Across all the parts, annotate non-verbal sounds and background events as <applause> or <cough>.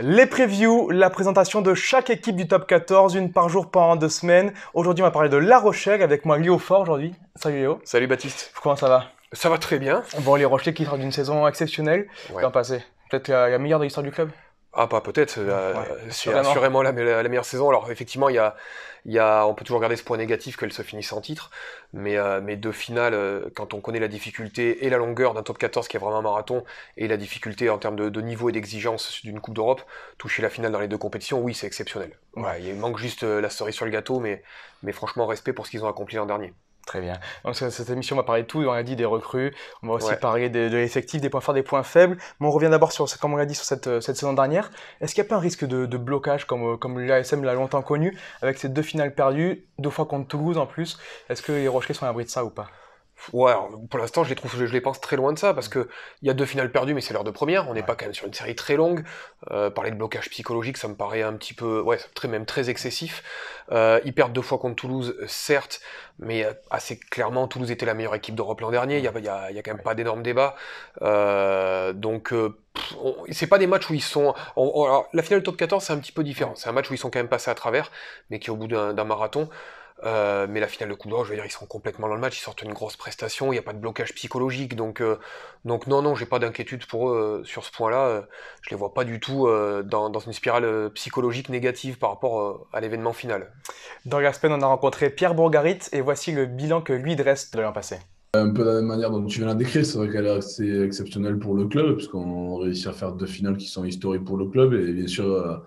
Les previews, la présentation de chaque équipe du top 14, une par jour pendant deux semaines. Aujourd'hui, on va parler de La Rochelle avec moi Léo Fort aujourd'hui. Salut Léo. Salut Baptiste. Comment ça va Ça va très bien. Bon, les Rochelais qui sortent d'une saison exceptionnelle l'an passé. Peut-être la meilleure de l'histoire du club ah, pas bah, peut-être. Euh, euh, assurément la, meilleure saison. Alors, effectivement, il y a, on peut toujours garder ce point négatif qu'elle se finisse en titre. Mais, euh, mais deux finales, euh, quand on connaît la difficulté et la longueur d'un top 14 qui est vraiment un marathon, et la difficulté en termes de, niveau et d'exigence d'une Coupe d'Europe, toucher la finale dans les deux compétitions, oui, c'est exceptionnel. Ouais. il manque juste la cerise sur le gâteau, mais, mais franchement, respect pour ce qu'ils ont accompli l'an dernier. Très bien. Donc, cette émission, on va parler de tout. On a dit des recrues, on va aussi parler de, l'effectif, des points forts, des points faibles. Mais on revient d'abord sur, comme on l'a dit, sur cette, euh, saison dernière. Est-ce qu'il n'y a pas un risque de, blocage comme, euh, comme l'ASM l'a longtemps connu, avec ces deux finales perdues, deux fois contre Toulouse en plus Est-ce que les Rochelais sont à l'abri de ça ou pas Ouais, pour l'instant, je les trouve, je, les pense très loin de ça, parce que il y a deux finales perdues, mais c'est l'heure de première. On n'est pas quand même sur une série très longue. Euh, parler de blocage psychologique, ça me paraît un petit peu, ouais, très même très excessif. Euh, ils perdent deux fois contre Toulouse, certes, mais euh, assez clairement, Toulouse était la meilleure équipe d'Europe l'an dernier. Il n'y a, y a, quand même pas d'énormes débats. Euh, donc euh, c'est pas des matchs où ils sont. la finale top 14, c'est un petit peu différent. C'est un match où ils sont quand même passés à travers, mais qui au bout d'un marathon. Euh, mais la finale de Coupe d'Or, je veux dire, ils seront complètement dans le match, ils sortent une grosse prestation, il n'y a pas de blocage psychologique, donc, non, euh, donc non, non, j'ai pas d'inquiétude pour eux euh, sur ce point-là. je les vois pas du tout dans, une spirale psychologique négative par rapport à l'événement final. Dans la on a rencontré Pierre Bourgarit et voici le bilan que lui dresse de l'an passé. Un peu de la même manière dont tu viens la décrire, c'est vrai qu'elle est assez exceptionnelle pour le club, puisqu'on réussit à faire deux finales qui sont historiques pour le club, et bien sûr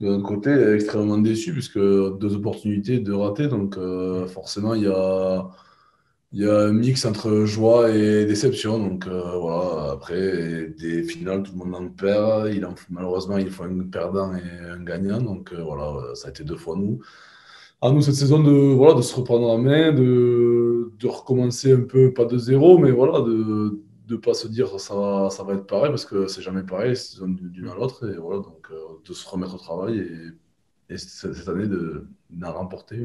de côté, extrêmement déçu, puisque deux opportunités, deux ratés. Donc, euh, forcément, il y a, y a un mix entre joie et déception. Donc, euh, voilà, après, des finales, tout le monde en perd. Il en, malheureusement, il faut un perdant et un gagnant. Donc, euh, voilà, ça a été deux fois nous. À nous, cette saison, de, voilà, de se reprendre en main, de, de recommencer un peu, pas de zéro, mais voilà, de de pas se dire ça va, ça va être pareil parce que c'est jamais pareil, d'une à l'autre et voilà donc euh, de se remettre au travail et, cette année de, remporter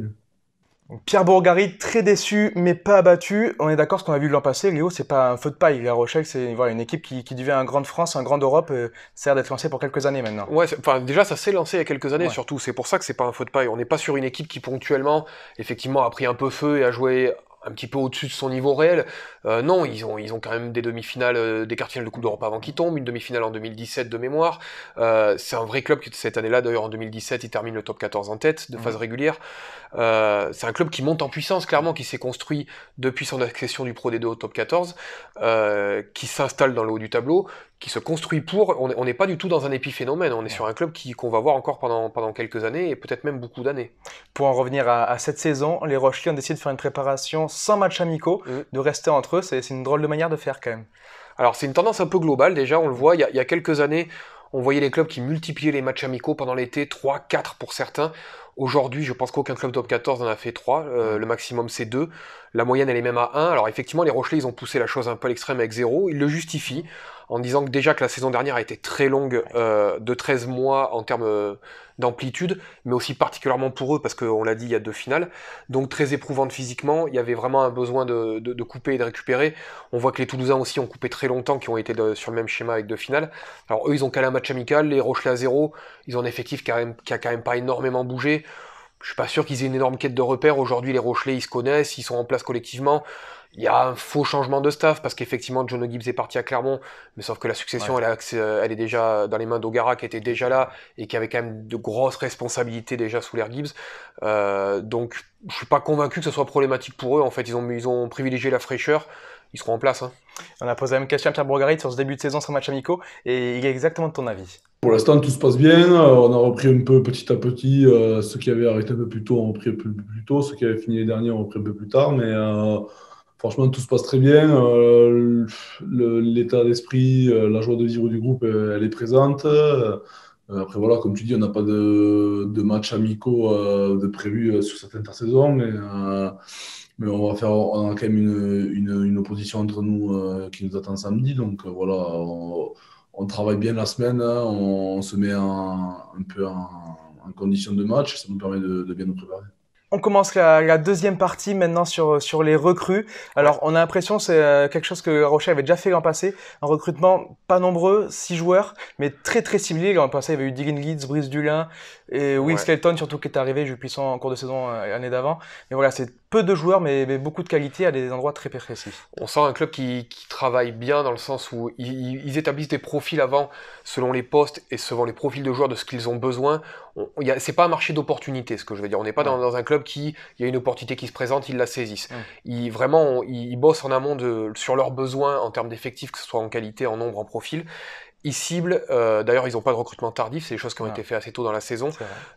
Pierre Bourgari, très déçu mais pas abattu. On est d'accord, ce qu'on a vu l'an passé, Léo, c'est pas un feu de paille. La Rochelle, c'est voilà, une équipe qui, qui devient un grande France, un grand Europe, sert euh, d'être lancé pour quelques années maintenant. Ouais, enfin, déjà, ça s'est lancé il y a quelques années surtout. C'est pour ça que c'est pas un feu de paille. On n'est pas sur une équipe qui ponctuellement, effectivement, a pris un peu feu et a joué un petit peu au-dessus de son niveau réel. Euh, non, ils ont, ils ont quand même des demi-finales, euh, des quarts de Coupe d'Europe avant qu'ils tombent, une demi-finale en 2017 de mémoire. Euh, c'est un vrai club qui, cette année-là, d'ailleurs en 2017, il termine le top 14 en tête de mmh. phase régulière. c'est un club qui monte en puissance, clairement, qui s'est construit depuis son accession du Pro D2 au top 14, qui s'installe dans le haut du tableau, qui se construit pour. On n'est pas du tout dans un épiphénomène. On est sur un club qui qu'on va voir encore pendant, pendant quelques années et peut-être même beaucoup d'années. Pour en revenir à, cette saison, les Rochelais ont décidé de faire une préparation sans match amicaux, mm. de rester entre eux. C'est une drôle de manière de faire quand même. Alors c'est une tendance un peu globale déjà. On le voit. Il y a quelques années on voyait les clubs qui multipliaient les matchs amicaux pendant l'été, 3, 4 pour certains. Aujourd'hui, je pense qu'aucun club top 14 en a fait 3. Euh, le maximum, c'est 2. La moyenne, elle est même à 1. Alors, effectivement, les Rochelais, ils ont poussé la chose un peu à l'extrême avec 0. Ils le justifient en disant que déjà que la saison dernière a été très longue, euh, de 13 mois en termes euh, d'amplitude, mais aussi particulièrement pour eux, parce qu'on l'a dit, il y a deux finales. Donc très éprouvante physiquement, il y avait vraiment un besoin de, de, couper et de récupérer. On voit que les Toulousains aussi ont coupé très longtemps, qui ont été sur le même schéma avec deux finales. Alors eux, ils ont calé un match amical, les Rochelais à zéro, ils ont un effectif qui a, quand même pas énormément bougé. Je suis pas sûr qu'ils aient une énorme quête de repères. Aujourd'hui, les Rochelais, ils se connaissent, ils sont en place collectivement il y a un faux changement de staff parce qu'effectivement John Gibbs est parti à Clermont, mais sauf que la succession elle, elle, est déjà dans les mains d'Ogara qui était déjà là et qui avait quand même de grosses responsabilités déjà sous l'air Gibbs. Euh, donc je suis pas convaincu que ce soit problématique pour eux. En fait, ils ont, ils ont privilégié la fraîcheur. Ils seront en place. Hein. On a posé la même question à Pierre Bourgarit sur ce début de saison sur match Amico, et il est exactement de ton avis. Pour l'instant, tout se passe bien. Euh, on a repris un peu petit à petit. Euh, ceux qui avaient arrêté un peu plus tôt ont repris un peu plus tôt. Ceux qui avaient fini les derniers ont repris un peu plus tard. Mais franchement, tout se passe très bien. Euh, l'état d'esprit, euh, la joie de vivre du groupe, euh, elle est présente. Après, voilà, comme tu dis, on n'a pas de, matchs amicaux de prévu sur cette intersaison, mais, on va faire, a quand même une, opposition entre nous qui nous attend samedi. Donc voilà, on, travaille bien la semaine, hein, on, se met un peu en, condition de match, ça nous permet de bien nous préparer. On commence la, deuxième partie maintenant sur, sur les recrues. Alors, on a l'impression c'est euh, quelque chose que Rocher avait déjà fait l'an passé. Un recrutement pas nombreux, six joueurs, mais très très ciblé. L'an passé, il y avait eu Diggin Leeds, Brice Dulin et Will ouais. surtout qui est arrivé, je Puissant en cours de saison euh, l'année d'avant. Mais voilà, c'est peu de joueurs, mais, beaucoup de qualité à des endroits très précis. On sent un club qui, travaille bien dans le sens où ils, établissent des profils avant, selon les postes et selon les profils de joueurs de ce qu'ils ont besoin. C'est pas un marché d'opportunité, ce que je veux dire. On n'est pas dans, un club qui, il y a une opportunité qui se présente, ils la saisissent. Ils, vraiment, ils, bossent en amont sur leurs besoins en termes d'effectifs, que ce soit en qualité, en nombre, en profil. Ils ciblent, euh, d'ailleurs ils n'ont pas de recrutement tardif, c'est des choses qui ont ah. été faites assez tôt dans la saison.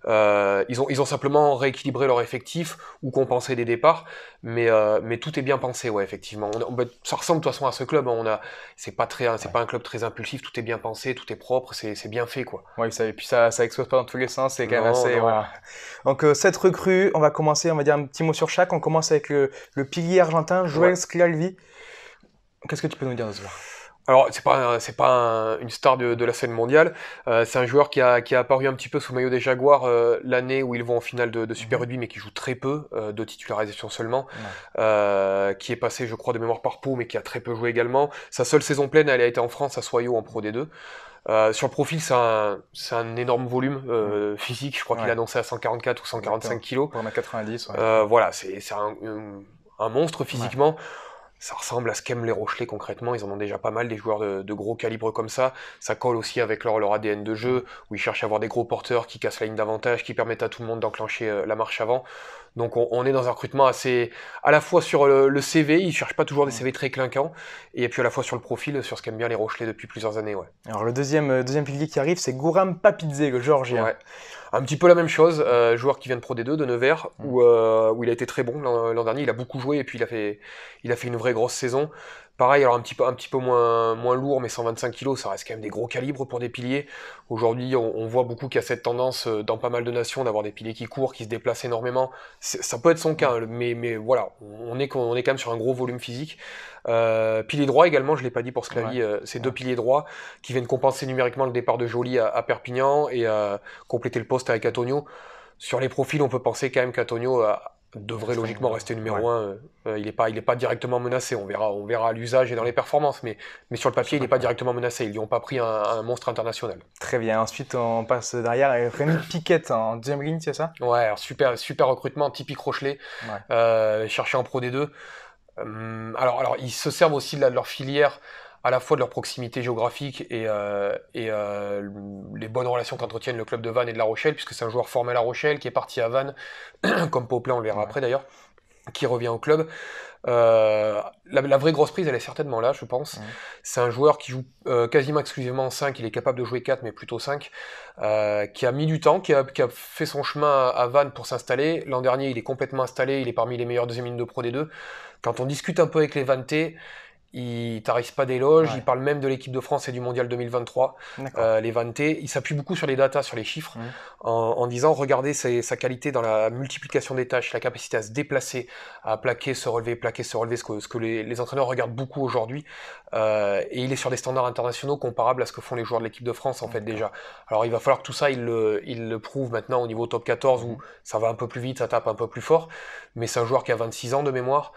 Euh, ils, ont, simplement rééquilibré leur effectif ou compensé des départs, mais, euh, tout est bien pensé, ouais, effectivement. Bah, ça ressemble de toute façon à ce club, hein. on a, c'est pas, très, c'est pas un club très impulsif, tout est bien pensé, tout est propre, c'est, bien fait. quoi. Ouais, et puis ça, ça explose pas dans tous les sens, c'est Donc cette recrue, on va commencer, on va dire un petit mot sur chaque, on commence avec le, pilier argentin, Joël ouais. Qu'est-ce que tu peux nous dire de ce joueur alors, c'est pas, c'est pas une star de, la scène mondiale. Euh, c'est un joueur qui a, qui a apparu un petit peu sous maillot des Jaguars euh, l'année où ils vont en finale de, mhm. Super Rugby, mais qui joue très peu, euh, de titularisation seulement. qui est passé, je crois, de mémoire par Pau, mais qui a très peu joué également. Sa seule saison pleine, elle a été en France, à Soyo, en Pro D2. sur le profil, c'est un, un, énorme volume mhm. physique. Je crois qu'il a annoncé à 144 ou 145 kilos. On a 90. voilà, c'est un, un, monstre physiquement ça ressemble à ce qu'aiment les Rochelais concrètement. Ils en ont déjà pas mal, des joueurs de, gros calibre comme ça. Ça colle aussi avec leur, leur, ADN de jeu, où ils cherchent à avoir des gros porteurs qui cassent la ligne d'avantage, qui permettent à tout le monde d'enclencher euh, la marche avant. Donc on, est dans un recrutement assez. à la fois sur euh, le, CV, ils cherchent pas toujours des CV très clinquants, et puis à la fois sur le profil, euh, sur ce qu'aiment bien les Rochelais depuis plusieurs années. Ouais. Alors le deuxième, deuxième pilier qui arrive, c'est Gouram Papidze, le Georgien. Un petit peu la même chose, euh, joueur qui vient de Pro D2, de Nevers, mm. où, euh, où il a été très bon l'an dernier, il a beaucoup joué et puis il a fait, il a fait une vraie grosse saison. Pareil, alors un petit peu, un petit peu moins, moins lourd, mais 125 kg, ça reste quand même des gros calibres pour des piliers. Aujourd'hui, on, voit beaucoup qu'il y a cette tendance euh, dans pas mal de nations d'avoir des piliers qui courent, qui se déplacent énormément. Ça peut être son cas, hein, mais, mais voilà, on est, est quand même sur un gros volume physique. Euh, pilier droit également, je l'ai pas dit pour ce clavier, euh, ces deux piliers droits qui viennent compenser numériquement le départ de Joly à, Perpignan et à compléter le poste avec Antonio. Sur les profils, on peut penser quand même qu'Antonio devrait logiquement rester numéro un. Euh, euh, il n'est pas, il pas directement menacé. On verra, on verra l'usage et dans les performances, mais, mais sur le papier, il n'est pas directement menacé. Ils lui ont pas pris un, monstre international. Très bien. Ensuite, on passe derrière et Rémi Piquet en hein, deuxième ligne, c'est ça Ouais, super, super recrutement, typique Rochelet, euh, cherché en Pro des 2 alors, alors, ils se servent aussi de leur filière à la fois de leur proximité géographique et, euh, euh, les bonnes relations qu'entretiennent le club de Vannes et de La Rochelle, puisque c'est un joueur formé à La Rochelle qui est parti à Vannes, <clears throat> comme Poplin, on le verra après d'ailleurs, qui revient au club. Euh, la, vraie grosse prise, elle est certainement là, je pense. C'est un joueur qui joue quasiment exclusivement en 5, il est capable de jouer 4, mais plutôt 5, qui a mis du temps, qui a, fait son chemin à Vannes pour s'installer. L'an dernier, il est complètement installé, il est parmi les meilleurs deuxième ligne de Pro D2. Quand on discute un peu avec les Vannetais, il tarisse pas d'éloges, il parle même de l'équipe de France et du Mondial 2023, euh, les T. Il s'appuie beaucoup sur les datas, sur les chiffres, en, disant regardez sa qualité dans la multiplication des tâches, la capacité à se déplacer, à plaquer, se relever, plaquer, se relever, ce que, les, entraîneurs regardent beaucoup aujourd'hui. Euh, et il est sur des standards internationaux comparables à ce que font les joueurs de l'équipe de France en fait déjà. Alors il va falloir que tout ça il le, il le prouve maintenant au niveau top 14 où mhm. ça va un peu plus vite, ça tape un peu plus fort. Mais c'est un joueur qui a 26 ans de mémoire.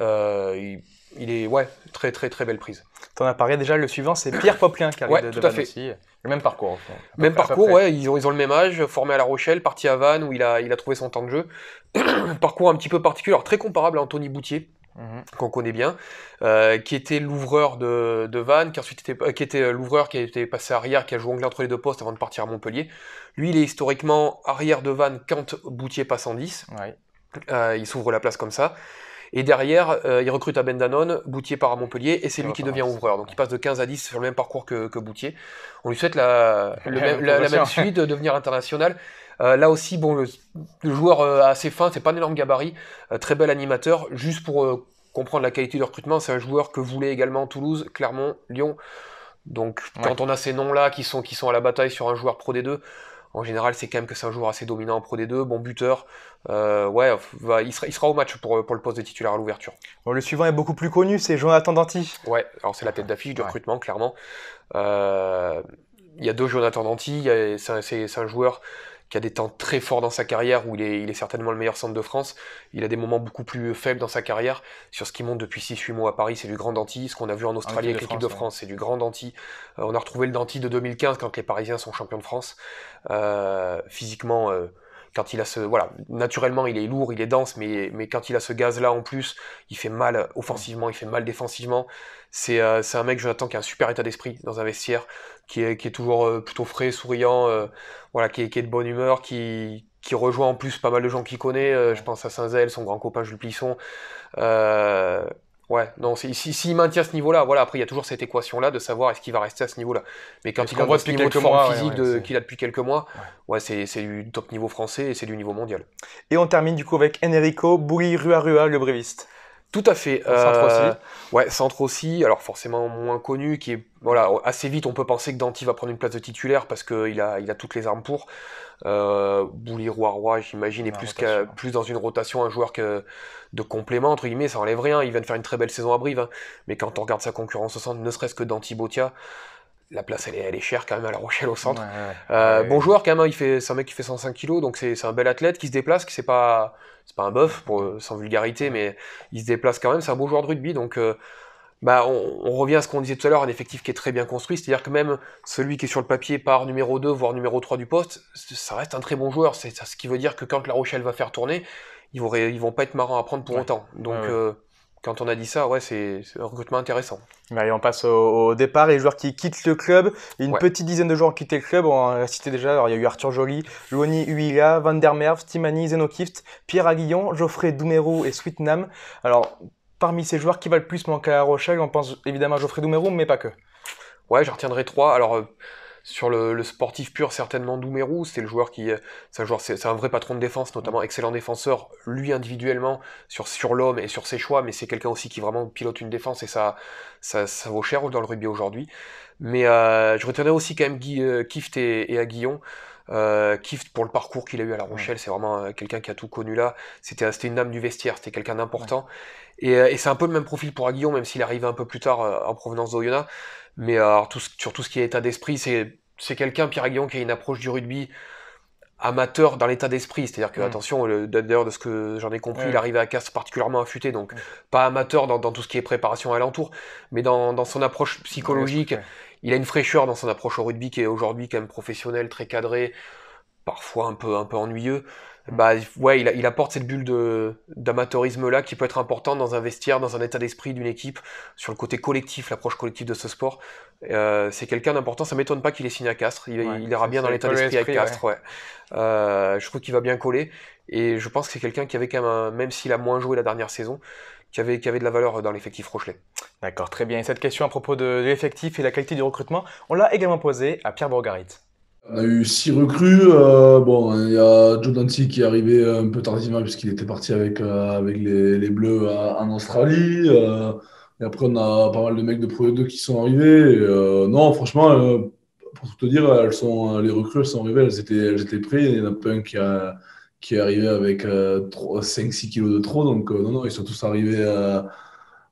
Euh, il, il est ouais, très très très belle prise. T'en as parlé déjà, le suivant c'est Pierre Poplin qui arrive de, de tout à fait. Le même parcours. même parcours, ouais, ils ont, ils ont le même âge, formé à La Rochelle, parti à Vannes où il a, il a trouvé son temps de jeu. <clears throat> parcours un petit peu particulier, très comparable à Anthony Boutier, mhm. qu'on connaît bien, euh, qui était l'ouvreur de, de, Vannes, qui ensuite était, euh, qui était euh, l'ouvreur qui a passé arrière, qui a joué anglais entre les deux postes avant de partir à Montpellier. Lui, il est historiquement arrière de Vannes quand Boutier passe en 10. Ouais. il s'ouvre la place comme ça. Et derrière, euh, il recrute à Bendanon, Boutier part à Montpellier, et c'est lui qui devient ouvreur. Donc il passe de 15 à 10 sur le même parcours que, Boutier. On lui souhaite la, même, suite, de devenir international. Euh, là aussi, bon, le, joueur euh, assez fin, c'est pas un énorme gabarit, très bel animateur. Juste pour comprendre la qualité du recrutement, c'est un joueur que voulait également Toulouse, Clermont, Lyon. Donc quand on a ces noms-là qui sont, qui sont à la bataille sur un joueur pro des deux en général, c'est quand même que c'est un joueur assez dominant en Pro D2, bon buteur. Euh, ouais, il, sera, au match pour, le poste de titulaire à l'ouverture. le suivant est beaucoup plus connu, c'est Jonathan Danti. Ouais, alors c'est la tête d'affiche du recrutement, clairement. Euh, il y a deux Jonathan Danti, c'est un, joueur y a des temps très forts dans sa carrière, où il est, certainement le meilleur centre de France. Il a des moments beaucoup plus euh, faibles dans sa carrière. Sur ce qui monte depuis 6-8 mois à Paris, c'est du grand denti. Ce qu'on a vu en ah Australie avec l'équipe de France, c'est du grand denti. Euh, on a retrouvé le denti de 2015 quand les Parisiens sont champions de France. Euh, physiquement, quand il a ce voilà naturellement il est lourd il est dense mais mais quand il a ce gaz là en plus il fait mal offensivement il fait mal défensivement euh, c'est un mec, Jonathan, qui a un super état d'esprit dans un vestiaire, qui est, toujours euh, plutôt frais, souriant, euh, voilà, qui est, de bonne humeur, qui, rejoint en plus pas mal de gens qu'il connaît. je pense à Saint-Zel, son grand copain Jules Plisson. Ouais, non, s'il si, si maintient ce niveau-là, voilà, après il y a toujours cette équation-là de savoir est-ce qu'il va rester à ce niveau-là. Mais quand il qu voit ce niveau de forme physique qu'il a depuis quelques mois, ouais, c'est du top niveau français et c'est du niveau mondial. Et on termine du coup avec Enrico Bouilly-Rua-Rua, le bréviste. Tout à fait. Centre euh, aussi. ouais, centre aussi. Alors forcément moins connu, qui est voilà assez vite. On peut penser que Danti va prendre une place de titulaire parce qu'il a il a toutes les armes pour. Euh, Bouli roi j'imagine, est plus plus dans une rotation un joueur que de complément entre guillemets. Ça enlève rien. Il vient de faire une très belle saison à Brive, hein. mais quand on regarde sa concurrence au centre, ne serait-ce que Danti Botia la place, elle est, chère quand même à La Rochelle au centre. Euh, bon joueur quand même, hein. il fait, c'est un mec qui fait 105 kilos, donc c'est un bel athlète qui se déplace, qui c'est pas, c'est pas un bœuf, sans vulgarité, mais il se déplace quand même. C'est un bon joueur de rugby, donc euh, bah, on, revient à ce qu'on disait tout à l'heure, un effectif qui est très bien construit, c'est-à-dire que même celui qui est sur le papier par numéro 2, voire numéro 3 du poste, ça reste un très bon joueur. C'est ce qui veut dire que quand La Rochelle va faire tourner, ils vont, ils vont pas être marrants à prendre pour autant. Donc euh, quand on a dit ça, ouais, c'est un recrutement intéressant. Allez, on passe au, départ. Les joueurs qui quittent le club, une petite dizaine de joueurs ont quitté le club. On a cité déjà, il y a eu Arthur Joly, Luoni Huila, Van der Merve, Timani, Zenokift, Pierre Aguillon, Geoffrey Doumerou et Sweetnam. Alors, parmi ces joueurs, qui va le plus manquer à Rochelle On pense évidemment à Geoffrey Doumerou, mais pas que. Ouais, j'en retiendrai trois. Alors, euh, sur le, sportif pur, certainement Doumerou, c'est le joueur qui, c'est un joueur, c'est un vrai patron de défense, notamment mm. excellent défenseur, lui individuellement sur sur l'homme et sur ses choix, mais c'est quelqu'un aussi qui vraiment pilote une défense et ça ça, vaut cher dans le rugby aujourd'hui. Mais euh, je retiendrai aussi quand même euh, Kift et, et Aguillon. Euh, Kift pour le parcours qu'il a eu à La Rochelle, c'est vraiment quelqu'un qui a tout connu là. C'était une dame du vestiaire, c'était quelqu'un d'important. Et, et c'est un peu le même profil pour Aguillon, même s'il arrivait un peu plus tard en provenance d'Oyonnax. Mais euh, alors, sur tout ce qui est état d'esprit, c'est, quelqu'un, Pierre Aguillon, qui a une approche du rugby amateur dans l'état d'esprit. C'est-à-dire que, mm. attention, d'ailleurs, de ce que j'en ai compris, il arrive à casse particulièrement affûté, donc mm. pas amateur dans, tout ce qui est préparation alentour, mais dans, dans son approche psychologique. Il a une fraîcheur dans son approche au rugby qui est aujourd'hui quand même professionnel, très cadré, parfois un peu, un peu ennuyeux bah ouais, il, apporte cette bulle d'amateurisme là qui peut être importante dans un vestiaire, dans un état d'esprit d'une équipe, sur le côté collectif, l'approche collective de ce sport. Euh, c'est quelqu'un d'important. Ça m'étonne pas qu'il ait signé à Castres. Il, ira bien dans l'état d'esprit à Castres. Ouais. Euh, je trouve qu'il va bien coller et je pense que c'est quelqu'un qui avait quand même, même s'il a moins joué la dernière saison, qui avait, qui avait, de la valeur dans l'effectif Rochelet. D'accord, très bien. Et cette question à propos de, l'effectif et la qualité du recrutement, on l'a également posée à Pierre Bourgarit. On a eu six recrues. Euh, bon, il y a Joe Dante qui est arrivé un peu tardivement puisqu'il était parti avec, euh, avec les, les Bleus euh, en Australie. Euh, et après, on a pas mal de mecs de Pro 2 e qui sont arrivés. non, franchement, pour tout te dire, elles sont, les recrues elles sont arrivées, elles étaient, elles étaient prêtes. Il y en a pas un qui, a, qui est arrivé avec 5-6 kilos de trop. Donc, non, non, ils sont tous arrivés. à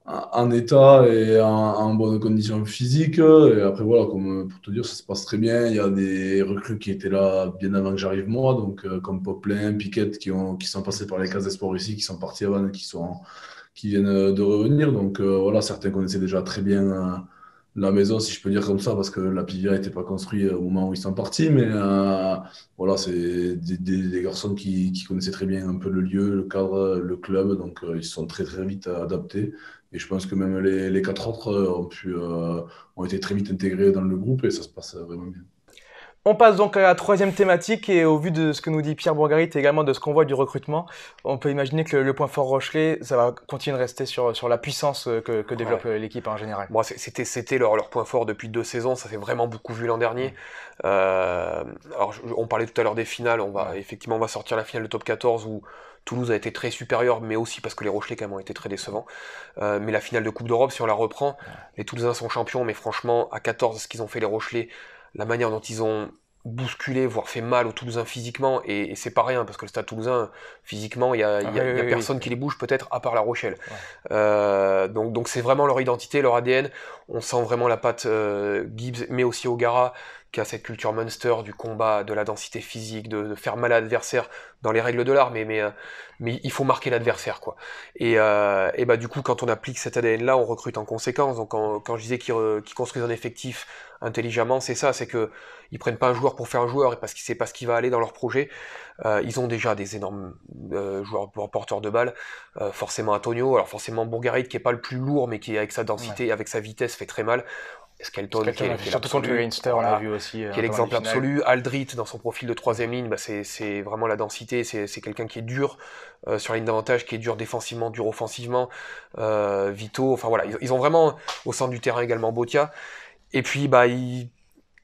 en état et en un bonne condition physique. Et après, voilà, comme euh, pour te dire, ça se passe très bien. Il y a des recrues qui étaient là bien avant que j'arrive moi, donc euh, comme Poplin, Piquette, qui, ont, qui sont passés par les cases d'espoir ici, qui sont partis avant, qui, sont, qui viennent de revenir. Donc euh, voilà, certains connaissaient déjà très bien la maison, si je peux dire comme ça, parce que la Pivia n'était pas construite euh, au moment où ils sont partis, mais euh, voilà, c'est des, garçons qui, connaissaient très bien un peu le lieu, le cadre, le club, donc euh, ils se sont très très vite adaptés. Et je pense que même les, quatre autres ont, pu, ont été très vite intégrés dans le groupe et ça se passe vraiment bien. On passe donc à la troisième thématique et au vu de ce que nous dit Pierre Bourgarit et également de ce qu'on voit du recrutement, on peut imaginer que le, point fort Rochelet, ça va continuer de rester sur, sur la puissance euh, que, développe euh, l'équipe en général. c'était leur, point fort depuis deux saisons, ça s'est vraiment beaucoup vu l'an dernier. Mm. Euh, alors on parlait tout à l'heure des finales, on va effectivement on va sortir la finale de top 14 où Toulouse a été très supérieur, mais aussi parce que les Rochelais quand ont été très décevants. mais la finale de Coupe d'Europe, si on la reprend, les Toulousains sont champions, mais franchement à 14 ce qu'ils ont fait les Rochelais la manière dont ils ont bousculé, voire fait mal aux Toulousains physiquement, et, c'est pas rien, parce que le Stade Toulousain, physiquement, il n'y a, y a, personne qui les bouge, peut-être, à part La Rochelle. Euh, donc, c'est vraiment leur identité, leur ADN, on sent vraiment la patte euh, Gibbs, mais aussi O'Gara, qui a cette culture monster du combat, de la densité physique, de, faire mal à l'adversaire dans les règles de l'art, mais, mais, euh, il faut marquer l'adversaire. quoi. Euh, et, bah, du coup, quand on applique cet ADN-là, on recrute en conséquence. Donc quand je disais euh, qu'ils construisent un effectif intelligemment, c'est ça, c'est que ils prennent pas un joueur pour faire un joueur, et parce qu'ils ne savent pas ce qui va aller dans leur projet. ils ont déjà des énormes joueurs porteurs de balles, forcément Antonio, alors forcément Bourgarit qui est pas le plus lourd, mais qui avec sa densité, avec sa vitesse, fait très mal. Skelton, qui est, aussi. Qui euh, l'exemple absolu. Aldrit, dans son profil de troisième ligne, bah, c'est vraiment la densité. C'est quelqu'un qui est dur euh, sur la ligne d'avantage, qui est dur défensivement, dur offensivement. Euh, Vito, enfin voilà, ils, ont vraiment au centre du terrain également Botia. Et puis, bah, ils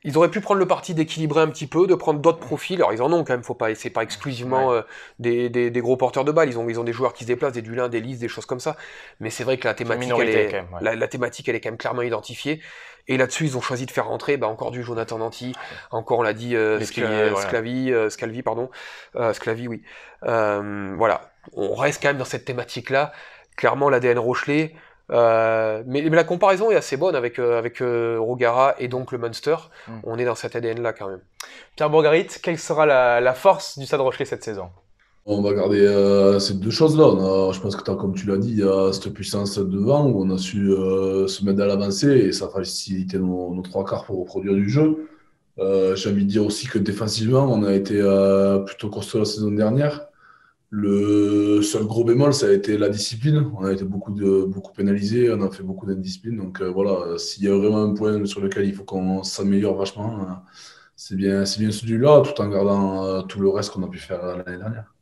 ils auraient pu prendre le parti d'équilibrer un petit peu, de prendre d'autres profils. Alors ils en ont quand même, faut pas, c'est pas exclusivement euh, des, gros porteurs de balles. Ils ont, ils ont des joueurs qui se déplacent, des Dulins, des lisses, des choses comme ça. Mais c'est vrai que la thématique, est, la, thématique, elle est quand même clairement identifiée. Et là-dessus, ils ont choisi de faire rentrer bah, encore du Jonathan Danti, encore on l'a dit, euh, euh, euh Sclavi, pardon, Sclavi, oui. voilà, on reste quand même dans cette thématique-là. Clairement, l'ADN Rochelet euh, mais, la comparaison est assez bonne avec, euh, avec euh, Rogara et donc le Munster. Hmm. On est dans cet ADN-là quand même. Pierre Bourgarit, quelle sera la, force du Stade Rochelet cette saison on va garder ces deux choses-là. Je pense que, comme tu l'as dit, il y a cette puissance devant où on a su se mettre à l'avancée et ça a facilité nos, trois quarts pour reproduire du jeu. J'ai envie de dire aussi que défensivement, on a été plutôt costaud la saison dernière. Le seul gros bémol, ça a été la discipline. On a été beaucoup, de, beaucoup pénalisé, on a fait beaucoup d'indiscipline. Donc euh, voilà, s'il y a vraiment un point sur lequel il faut qu'on s'améliore vachement, euh, c'est bien, bien celui-là, tout en gardant euh, tout le reste qu'on a pu faire l'année dernière.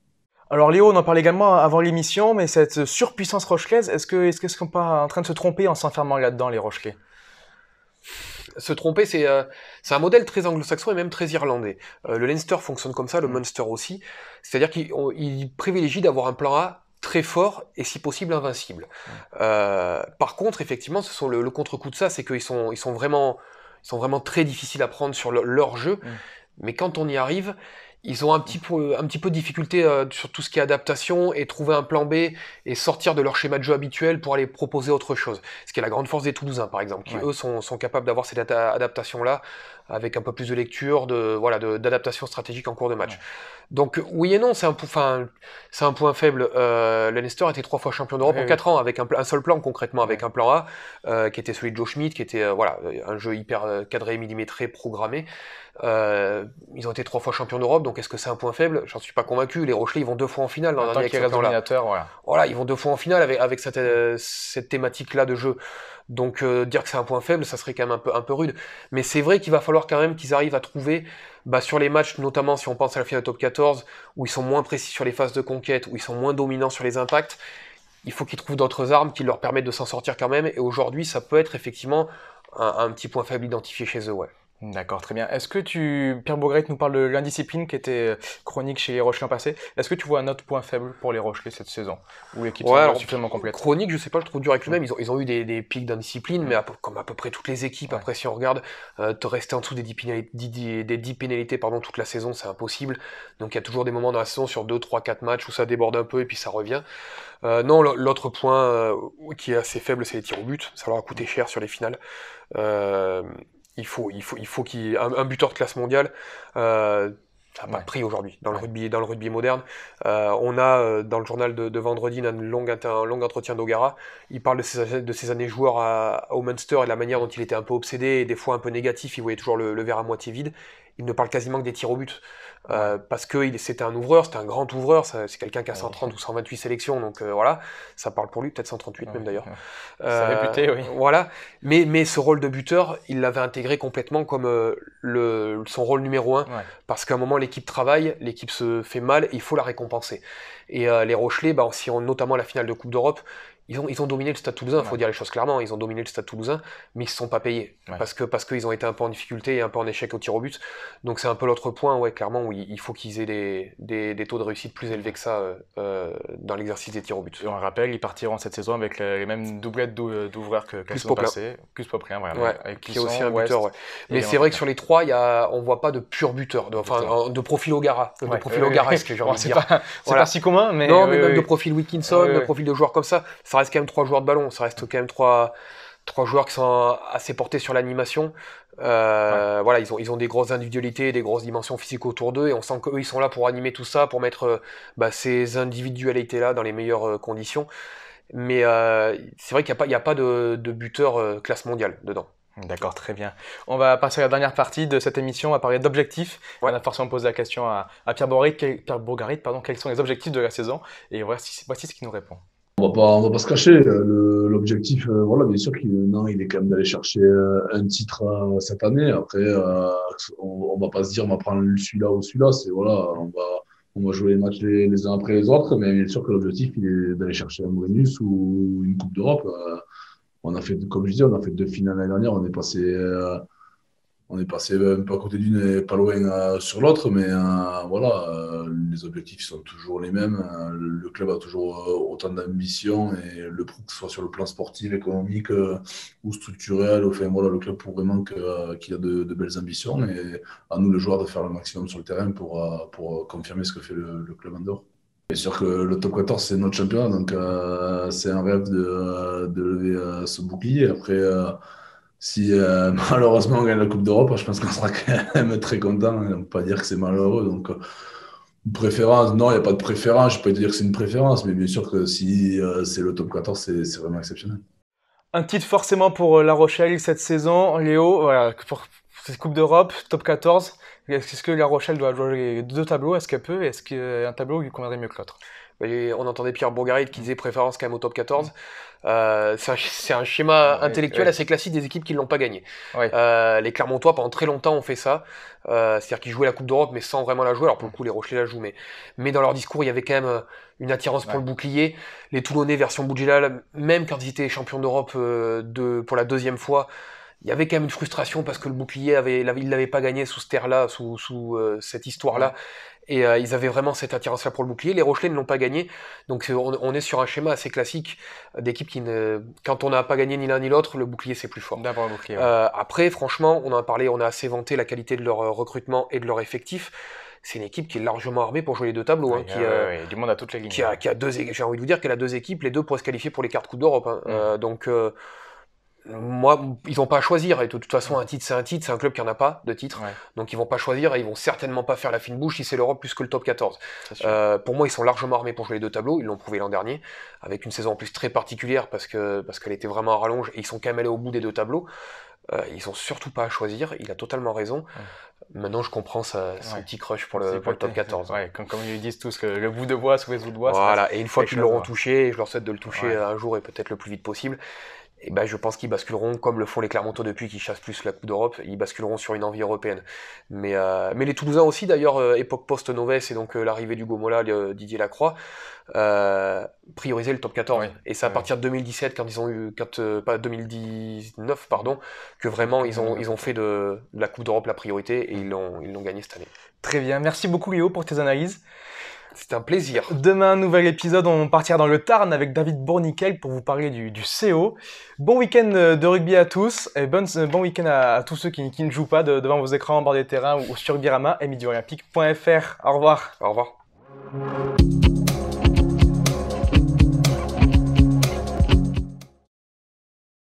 Alors Léo, on en parlait également avant l'émission, mais cette surpuissance rochelaise, est-ce que est-ce qu'on est pas en train de se tromper en s'enfermant là-dedans les Rochelais se tromper, euh, c'est un modèle très anglo-saxon et même très irlandais. Euh, le Leinster fonctionne comme ça, le mm. Munster aussi. C'est-à-dire qu'il privilégie d'avoir un plan A très fort et si possible invincible. Mm. Euh, par contre, effectivement, ce sont le, contre-coup de ça, c'est qu'ils sont, ils sont, vraiment, sont vraiment très difficiles à prendre sur leur jeu. Mm. Mais quand on y arrive, ils ont un petit peu, de difficulté euh, sur tout ce qui est adaptation et trouver un plan B et sortir de leur schéma de jeu habituel pour aller proposer autre chose. Ce qui est la grande force des Toulousains, par exemple, qui eux sont, capables d'avoir cette adaptation-là avec un peu plus de lecture, de voilà, d'adaptation stratégique en cours de match. Donc oui et non, c'est un, point faible. Euh, a était trois fois champion d'Europe en quatre ans avec un, seul plan concrètement, avec un plan A euh, qui était celui de Joe Schmidt, qui était euh, voilà un jeu hyper cadré, millimétré, programmé. Euh, ils ont été trois fois champions d'Europe, donc est-ce que c'est un point faible J'en suis pas convaincu. Les Rochelais, ils vont deux fois en finale dernier Voilà. ils vont deux fois en finale avec, avec cette, euh, cette thématique-là de jeu. Donc euh, dire que c'est un point faible, ça serait quand même un peu, un peu rude. Mais c'est vrai qu'il va falloir quand même qu'ils arrivent à trouver, bah, sur les matchs, notamment si on pense à la finale top 14, où ils sont moins précis sur les phases de conquête, où ils sont moins dominants sur les impacts, il faut qu'ils trouvent d'autres armes qui leur permettent de s'en sortir quand même. Et aujourd'hui, ça peut être effectivement un, un petit point faible identifié chez eux. Ouais. D'accord, très bien. Est-ce que tu, Pierre Beaugret nous parle de l'indiscipline qui était euh, chronique chez les Rochelais en passé. Est-ce que tu vois un autre point faible pour les Rochelais cette saison Ou l'équipe ouais, suffisamment complète Chronique, je ne sais pas, je trouve dur avec lui-même. Mm. Ils ont, eu des, pics d'indiscipline, mais mm. comme à peu près toutes les équipes. Après, si on regarde, euh, te rester en dessous des 10 pénalités, toute la saison, c'est impossible. Donc il y a toujours des moments dans la saison sur 2, 3, 4 matchs où ça déborde un peu et puis ça revient. Euh, non, l'autre point qui est assez faible, c'est les tirs au but. Ça leur a coûté mm. cher sur les finales il faut, il faut, il faut qu'il un, buteur de classe mondiale. Euh, ça pris aujourd'hui dans le rugby, dans le moderne. Euh, on a euh, dans le journal de, vendredi un long, entretien d'Ogara. Il parle de ses, années joueurs au Munster et de la manière dont il était un peu obsédé et des fois un peu négatif. Il voyait toujours le verre à moitié vide il ne parle quasiment que des tirs au but. Euh, parce que c'était un ouvreur, c'était un grand ouvreur, c'est quelqu'un qui a 130 ou 128 sélections, donc euh, voilà, ça parle pour lui, peut-être 138 même d'ailleurs. Euh, voilà, mais, mais ce rôle de buteur, il l'avait intégré complètement comme le, son rôle numéro un, parce qu'à un moment l'équipe travaille, l'équipe se fait mal, il faut la récompenser. Et les Rochelais, bah, si on, notamment la finale de Coupe d'Europe, ils ont, dominé le stade toulousain, il faut dire les choses clairement, ils ont dominé le stade toulousain, mais ils ne se sont pas payés, parce qu'ils parce qu'ils ont été un peu en difficulté et un peu en échec au tir au but, donc c'est un peu l'autre point, ouais, clairement, où il faut qu'ils aient des, des, taux de réussite plus élevés que ça euh, euh, dans l'exercice des tirs au but. Et on rappelle, ils partiront cette saison avec les mêmes doublettes d'ouvreurs que, que la passé, plus qui est aussi un buteur, Mais c'est vrai que sur les trois, y a, on ne voit pas de pur buteur, de, enfin, de profil Ogara, de profil que C'est pas si commun, mais... Non, mais même de profil Wilkinson, de profil de joueurs comme ça reste quand même trois joueurs de ballon, ça reste quand même trois, trois joueurs qui sont assez portés sur l'animation. Euh, voilà, ils ont, ils ont des grosses individualités, des grosses dimensions physiques autour d'eux, et on sent qu'eux, ils sont là pour animer tout ça, pour mettre euh, bah, ces individualités-là dans les meilleures euh, conditions. Mais c'est vrai qu'il n'y a pas, il a pas de, buteur classe mondiale dedans. D'accord, très bien. On va passer à la dernière partie de cette émission. On va parler d'objectifs. On a forcément posé la question à, Pierre, Bourgarit Pierre pardon, quels sont les objectifs de la saison Et voici ce qu'il nous répond. On va pas, on va pas se cacher. Euh, l'objectif, euh, voilà, bien sûr qu'il euh, non, il est quand même d'aller chercher un titre cette année. Après, on, on, va pas se dire on va prendre celui-là ou celui-là. C'est voilà, on va, on va jouer les matchs les, uns après les autres. Mais bien sûr que l'objectif, il est d'aller chercher un bonus ou une Coupe d'Europe. on a fait, comme je disais, on a fait deux finales l'année dernière. On est passé on est passé même euh, pas à côté d'une et pas loin euh, sur l'autre, mais euh, voilà, les objectifs sont toujours les mêmes. le club a toujours autant d'ambition et le que ce soit sur le plan sportif, économique ou structurel, enfin voilà, le club prouve vraiment qu'il a de, belles ambitions et à nous, le joueur, de faire le maximum sur le terrain pour, pour confirmer ce que fait le, club en dehors. sûr que le top 14, c'est notre championnat, donc c'est un rêve de, de lever ce bouclier. Après, si euh, <laughs> malheureusement on gagne la Coupe d'Europe, je pense qu'on sera quand même très content. Hein. On ne peut pas dire que c'est malheureux. Donc, euh, préférence, non, il n'y a pas de préférence. Je peux pas dire que c'est une préférence, mais bien sûr que si euh, c'est le top 14, c'est, vraiment exceptionnel. Un titre forcément pour La Rochelle cette saison, Léo, voilà, pour cette Coupe d'Europe, top 14. Est-ce que La Rochelle doit jouer deux tableaux Est-ce qu'elle peut Est-ce qu'un un tableau lui conviendrait mieux que l'autre on entendait Pierre Bourgarit qui disait préférence quand même au top 14. Euh, c'est un, schéma intellectuel assez classique des équipes qui ne l'ont pas gagné. Euh, les Clermontois, pendant très longtemps, ont fait ça. Euh, c'est-à-dire qu'ils jouaient la Coupe d'Europe, mais sans vraiment la jouer. Alors pour le coup, les Rochelais la jouent, mais, mais dans leur discours, il y avait quand même une attirance pour le bouclier. Les Toulonnais, version Bougila, même quand ils étaient champions d'Europe de, pour la deuxième fois, il y avait quand même une frustration parce que le bouclier, avait, il ne l'avait pas gagné sous Sterla, là sous, sous cette histoire-là. Et euh, ils avaient vraiment cette attirance-là pour le bouclier. Les Rochelais ne l'ont pas gagné. Donc euh, on, est sur un schéma assez classique euh, d'équipe qui ne. Quand on n'a pas gagné ni l'un ni l'autre, le bouclier c'est plus fort. D'abord bouclier. après, franchement, on en a parlé, on a assez vanté la qualité de leur recrutement et de leur effectif c'est une équipe qui est largement armée pour jouer les deux tableaux. Hein, qui, du monde à toutes les lignes. Qui a, qui a deux, j'ai envie de vous dire qu'elle a deux équipes, les deux pour se qualifier pour les cartes Coupe d'Europe. Hein. Mmh. donc, moi, ils vont pas à choisir. Et de toute façon, un titre, c'est un titre. C'est un club qui en a pas de titre. Donc, ils vont pas choisir et ils vont certainement pas faire la fine bouche si c'est l'Europe plus que le top 14. Euh, pour moi, ils sont largement armés pour jouer les deux tableaux. Ils l'ont prouvé l'an dernier avec une saison en plus très particulière parce que parce qu'elle était vraiment à rallonge et ils sont quand même allés au bout des deux tableaux. Euh, ils n'ont surtout pas à choisir. Il a totalement raison. Maintenant, je comprends son petit crush pour le, top 14. comme, comme, ils disent tous, le bout de bois sous vous de bois. Voilà. Et une fois qu'ils l'auront touché, je leur souhaite de le toucher un jour et peut-être le plus vite possible. Et ben, je pense qu'ils basculeront, comme le font les Clermontois depuis qui chassent plus la Coupe d'Europe, ils basculeront sur une envie européenne. Mais, euh, les Toulousains aussi, d'ailleurs, euh, époque post novesse et donc euh, l'arrivée du Gomola, Didier Lacroix, prioriser le top 14. et c'est à partir de 2017, quand ils ont eu, quand, pas 2019, pardon, que vraiment ils ont, ils ont fait de, la Coupe d'Europe la priorité et ils l'ont, ils l'ont gagné cette année. Très bien, merci beaucoup Léo pour tes analyses. C'est un plaisir. Demain, nouvel épisode, on partira dans le Tarn avec David Bourniquel pour vous parler du, CO. Bon week-end euh, de rugby à tous et bon, euh, bon week-end à, tous ceux qui, ne jouent pas devant vos écrans, en bord des terrains ou, sur Birama et olympiquefr Au revoir. Au revoir.